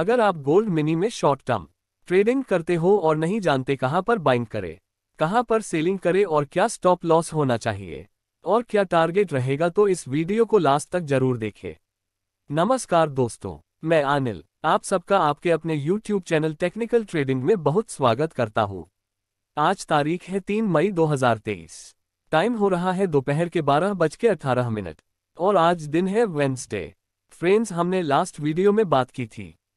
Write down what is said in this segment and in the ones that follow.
अगर आप gold mini में शॉर्ट टर्म ट्रेडिंग करते हो और नहीं जानते कहां पर बाइंग करें कहां पर सेलिंग करें और क्या स्टॉप लॉस होना चाहिए और क्या टारगेट रहेगा तो इस वीडियो को लास्ट तक जरूर देखें नमस्कार दोस्तों मैं आनिल आप सबका आपके अपने YouTube चैनल टेक्निकल ट्रेडिंग में बहुत स्वागत करता हूँ आज तारीख है तीन मई दो टाइम हो रहा है दोपहर के बारह बज के अठारह मिनट और आज दिन है वेंसडे फ्रेंड्स हमने लास्ट वीडियो में बात की थी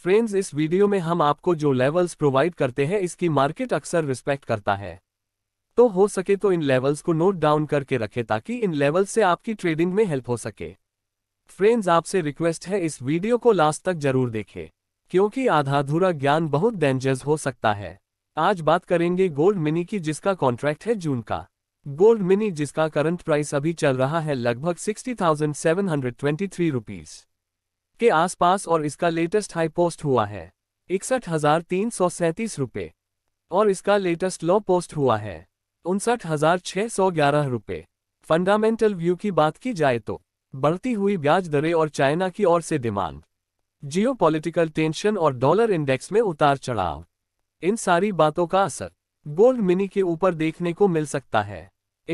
फ्रेंड्स इस वीडियो में हम आपको जो लेवल्स प्रोवाइड करते हैं इसकी मार्केट अक्सर रिस्पेक्ट करता है तो हो सके तो इन लेवल्स को नोट डाउन करके रखें ताकि इन लेवल्स से आपकी ट्रेडिंग में हेल्प हो सके फ्रेंड्स आपसे रिक्वेस्ट है इस वीडियो को लास्ट तक जरूर देखें क्योंकि आधाधूरा ज्ञान बहुत डेंजर्स हो सकता है आज बात करेंगे गोल्ड मिनी की जिसका कॉन्ट्रैक्ट है जून का गोल्ड मिनी जिसका करंट प्राइस अभी चल रहा है लगभग sixty thousand seven hundred twenty three rupees के आसपास और इसका लेटेस्ट हाई पोस्ट हुआ है इकसठ हजार तीन सौ सैंतीस रुपये और इसका लेटेस्ट लो पोस्ट हुआ है उनसठ हजार सौ ग्यारह फंडामेंटल व्यू की बात की जाए तो बढ़ती हुई ब्याज दरें और चाइना की ओर से डिमांड जियोपॉलिटिकल टेंशन और डॉलर इंडेक्स में उतार चढ़ाव इन सारी बातों का असर गोल्ड मिनी के ऊपर देखने को मिल सकता है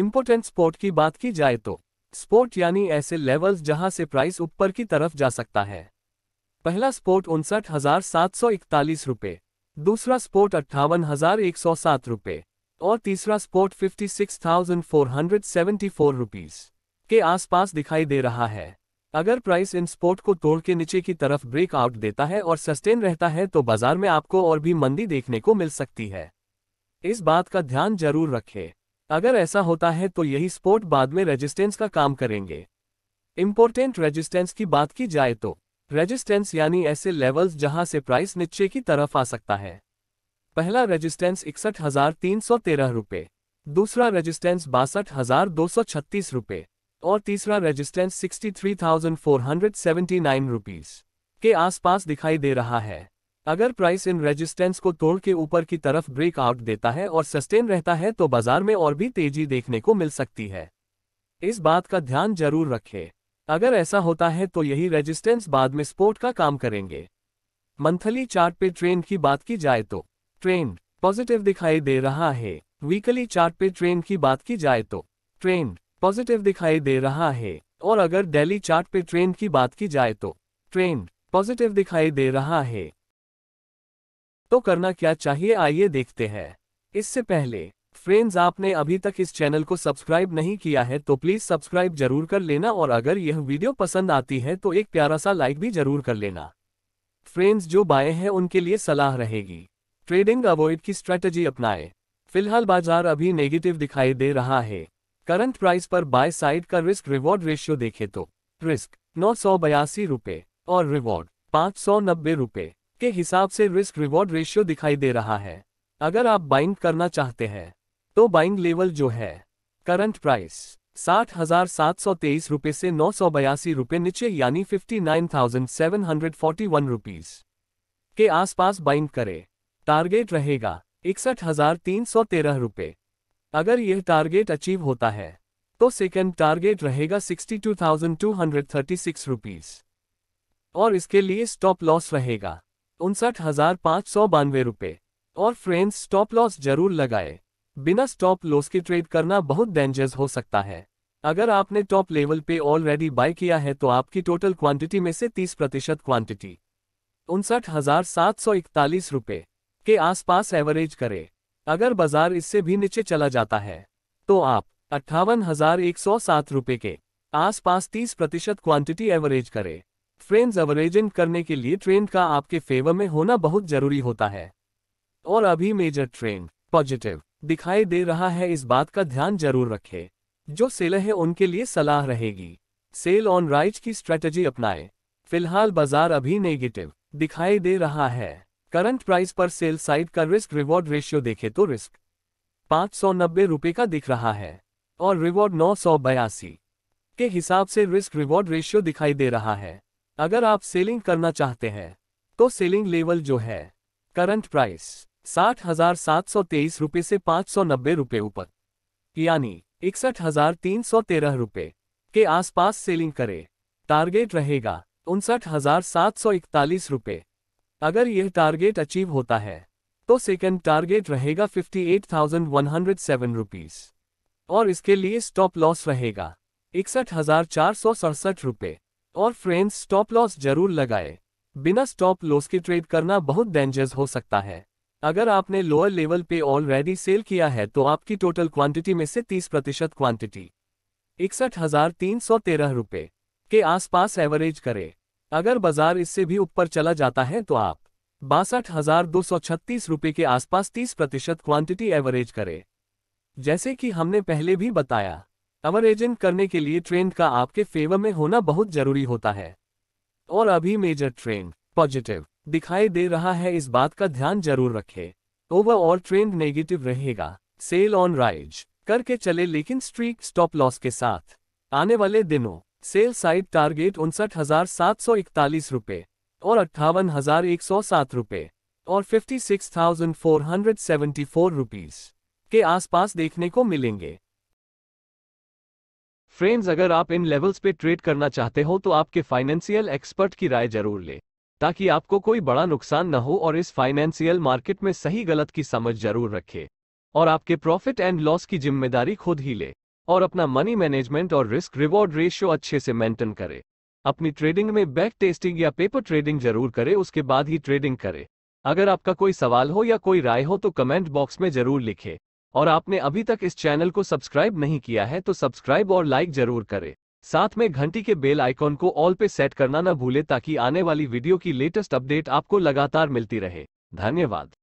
इम्पोर्टेंट स्पोर्ट की बात की जाए तो स्पोर्ट यानी ऐसे लेवल्स जहां से प्राइस ऊपर की तरफ जा सकता है पहला स्पोर्ट उनसठ हजार सात सौ इकतालीस रुपये दूसरा स्पोर्ट अट्ठावन हजार एक सौ सात रुपये और तीसरा support fifty six thousand four hundred seventy four rupees के आसपास दिखाई दे रहा है अगर प्राइस इन स्पोर्ट को तोड़ के नीचे की तरफ ब्रेकआउट देता है और सस्टेन रहता है तो बाजार में आपको और भी मंदी देखने को मिल सकती है इस बात का ध्यान जरूर रखें अगर ऐसा होता है तो यही स्पोर्ट बाद में रेजिस्टेंस का काम करेंगे इम्पोर्टेंट रेजिस्टेंस की बात की जाए तो रेजिस्टेंस यानी ऐसे लेवल्स जहां से प्राइस नीचे की तरफ आ सकता है पहला रेजिस्टेंस इकसठ हजार तीन सौ तेरह रुपये दूसरा रेजिस्टेंस बासठ हजार दो सौ छत्तीस रुपये और तीसरा resistance sixty three thousand four hundred seventy nine rupees के आसपास दिखाई दे रहा है अगर प्राइस इन रेजिस्टेंस को तोड़ के ऊपर की तरफ ब्रेकआउट देता है और सस्टेन रहता है तो बाजार में और भी तेजी देखने को मिल सकती है इस बात का ध्यान जरूर रखें अगर ऐसा होता है तो यही रेजिस्टेंस बाद में स्पोर्ट का काम करेंगे मंथली चार्ट पे ट्रेंड की बात की जाए तो ट्रेंड पॉजिटिव दिखाई दे रहा है वीकली चार्ट पे ट्रेंड की बात की जाए तो ट्रेंड पॉजिटिव दिखाई दे रहा है और अगर डेली चार्ट पे ट्रेंड की बात की जाए तो ट्रेंड पॉजिटिव दिखाई दे रहा है तो करना क्या चाहिए आइए देखते हैं इससे पहले फ्रेंड्स आपने अभी तक इस चैनल को सब्सक्राइब नहीं किया है तो प्लीज सब्सक्राइब जरूर कर लेना और अगर यह वीडियो पसंद आती है तो एक प्यारा सा लाइक भी जरूर कर लेना फ्रेंड्स जो बाएं हैं उनके लिए सलाह रहेगी ट्रेडिंग अवॉइड की स्ट्रेटेजी अपनाएं फिलहाल बाजार अभी नेगेटिव दिखाई दे रहा है करंट प्राइस पर बाय साइड का रिस्क रिवॉर्ड रेशियो देखे तो रिस्क नौ सौ बयासी और रिवॉर्ड पाँच सौ नब्बे के हिसाब से रिस्क रिवॉर्ड रेशियो दिखाई दे रहा है अगर आप बाइंग करना चाहते हैं तो बाइंग लेवल जो है करंट प्राइस साठ हजार सात सौ तेईस रुपये से नौ सौ बयासी रुपये नीचे यानी fifty nine thousand seven hundred forty one rupees के आसपास बाइंग करें टारगेट रहेगा इकसठ हजार तीन सौ तेरह रुपये अगर यह टारगेट अचीव होता है तो सेकेंड टारगेट रहेगा sixty two thousand two hundred thirty six rupees और इसके लिए स्टॉप लॉस रहेगा उनसठ हजार पाँच सौ बानवे रुपये और फ्रेंड्स स्टॉप लॉस जरूर लगाए बिना स्टॉप लॉस के ट्रेड करना बहुत डेंजर्स हो सकता है अगर आपने टॉप लेवल पे ऑलरेडी बाय किया है तो आपकी टोटल क्वांटिटी में से 30 प्रतिशत क्वांटिटी उनसठ हजार सात सौ इकतालीस रुपये के आसपास एवरेज करें अगर बाजार इससे भी नीचे चला जाता है तो आप अट्ठावन हजार एक सौ सात रुपये के आसपास 30 प्रतिशत क्वांटिटी एवरेज करें फ्रेंड्स अवरेजेंट करने के लिए ट्रेंड का आपके फेवर में होना बहुत जरूरी होता है और अभी मेजर ट्रेंड पॉजिटिव दिखाई दे रहा है इस बात का ध्यान जरूर रखें जो सेल है उनके लिए सलाह रहेगी सेल ऑन राइट की स्ट्रेटजी अपनाएं फिलहाल बाजार अभी नेगेटिव दिखाई दे रहा है करंट प्राइस पर सेल साइड का रिस्क रिवॉर्ड रेशियो देखे तो रिस्क पाँच सौ नब्बे का दिख रहा है और रिवॉर्ड नौ सौ बयासी के हिसाब से रिस्क रिवॉर्ड रेशियो दिखाई दे रहा है अगर आप सेलिंग करना चाहते हैं तो सेलिंग लेवल जो है करंट प्राइस साठ हजार सात सौ तेईस रुपये से पाँच सौ नब्बे रुपये ऊपर यानी इकसठ हजार तीन सौ तेरह रुपये के आसपास सेलिंग करें टारगेट रहेगा उनसठ हजार सात सौ इकतालीस रुपये अगर यह टारगेट अचीव होता है तो सेकंड टारगेट रहेगा fifty eight thousand one hundred seven rupees और इसके लिए स्टॉप लॉस रहेगा इकसठ हजार चार सौ सड़सठ रुपये और फ्रेंड्स स्टॉप लॉस जरूर लगाए बिना स्टॉप लॉस के ट्रेड करना बहुत डेंजर्स हो सकता है अगर आपने लोअर लेवल पे ऑलरेडी सेल किया है तो आपकी टोटल क्वांटिटी में से 30 प्रतिशत क्वांटिटी इकसठ हजार तीन सौ तेरह रुपए के आसपास एवरेज करें अगर बाजार इससे भी ऊपर चला जाता है तो आप बासठ हजार दो सौ छत्तीस रुपये के आसपास 30 प्रतिशत क्वांटिटी एवरेज करें जैसे कि हमने पहले भी बताया अमर एजेंट करने के लिए ट्रेंड का आपके फेवर में होना बहुत जरूरी होता है और अभी मेजर ट्रेंड पॉजिटिव दिखाई दे रहा है इस बात का ध्यान जरूर रखें और ट्रेंड नेगेटिव रहेगा सेल ऑन राइज करके चले लेकिन स्ट्रीक स्टॉप लॉस के साथ आने वाले दिनों सेल साइड टारगेट उनसठ हजार सात सौ इकतालीस रुपये और अट्ठावन हजार एक सौ सात रुपये और fifty six thousand four hundred seventy four rupees के आसपास देखने को मिलेंगे फ्रेंड्स अगर आप इन लेवल्स पे ट्रेड करना चाहते हो तो आपके फाइनेंशियल एक्सपर्ट की राय जरूर लें ताकि आपको कोई बड़ा नुकसान न हो और इस फाइनेंशियल मार्केट में सही गलत की समझ जरूर रखे और आपके प्रॉफिट एंड लॉस की जिम्मेदारी खुद ही ले और अपना मनी मैनेजमेंट और रिस्क रिवॉर्ड रेशियो अच्छे से मेंटेन करें अपनी ट्रेडिंग में बैक टेस्टिंग या पेपर ट्रेडिंग जरूर करे उसके बाद ही ट्रेडिंग करे अगर आपका कोई सवाल हो या कोई राय हो तो कमेंट बॉक्स में जरूर लिखें और आपने अभी तक इस चैनल को सब्सक्राइब नहीं किया है तो सब्सक्राइब और लाइक जरूर करें साथ में घंटी के बेल आइकॉन को ऑल पे सेट करना न भूले ताकि आने वाली वीडियो की लेटेस्ट अपडेट आपको लगातार मिलती रहे धन्यवाद